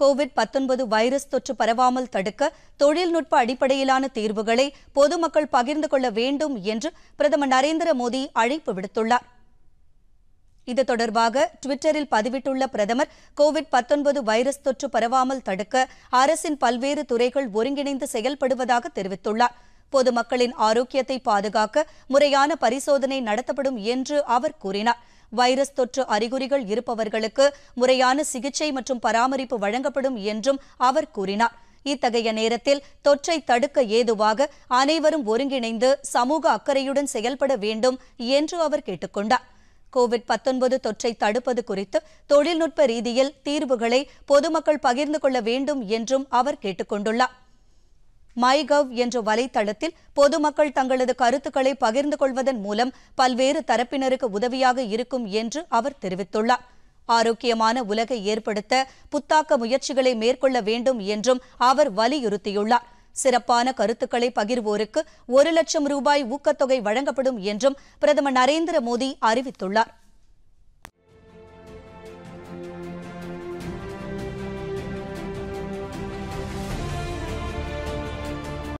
Covid பத்தொன்பது virus தொற்று பரவாமல் தடுக்க தொழில்நுட்ப அடிப்படையிலான தீர்வுகளை பொதுமக்கள் பகிர்ந்து கொள்ள வேண்டும் என்று பிரதமர் நரேந்திர மோடி அழைப்பு விடுத்துள்ளார் இது தொடர்பாக டுவிட்டரில் பதிவிட்டுள்ள பிரதமர் கோவிட் பத்தொன்பது வைரஸ் தொற்று பரவாமல் தடுக்க அரசின் பல்வேறு துறைகள் ஒருங்கிணைந்து செயல்படுவதாக தெரிவித்துள்ளார் பொதுமக்களின் ஆரோக்கியத்தை பாதுகாக்க முறையான பரிசோதனை நடத்தப்படும் என்று அவர் கூறினார் வைரஸ் தொற்று அறிகுறிகள் இருப்பவர்களுக்கு முறையான சிகிச்சை மற்றும் பராமரிப்பு வழங்கப்படும் என்றும் அவர் கூறினார் இத்தகைய நேரத்தில் தொற்றை தடுக்க ஏதுவாக அனைவரும் ஒருங்கிணைந்து சமூக அக்கறையுடன் செயல்பட வேண்டும் என்று அவர் கேட்டுக்கொண்டார் கோவிட் பத்தொன்பது தொற்றை தடுப்பது குறித்து தொழில்நுட்ப ரீதியில் தீர்வுகளை பொதுமக்கள் பகிர்ந்து கொள்ள வேண்டும் என்றும் அவர் கேட்டுக்கொண்டுள்ளார் மை கவ் என்ற வலைதளத்தில் பொதுமக்கள் தங்களது கருத்துக்களை பகிர்ந்து கொள்வதன் மூலம் பல்வேறு தரப்பினருக்கு உதவியாக இருக்கும் என்று அவர் தெரிவித்துள்ளார் ஆரோக்கியமான உலகை ஏற்படுத்த புத்தாக்க முயற்சிகளை மேற்கொள்ள வேண்டும் என்றும் அவர் வலியுறுத்தியுள்ளார் சிறப்பான கருத்துக்களை பகிர்வோருக்கு ஒரு லட்சம் ரூபாய் ஊக்கத்தொகை வழங்கப்படும் என்றும் பிரதமர் நரேந்திர மோடி அறிவித்துள்ளாா்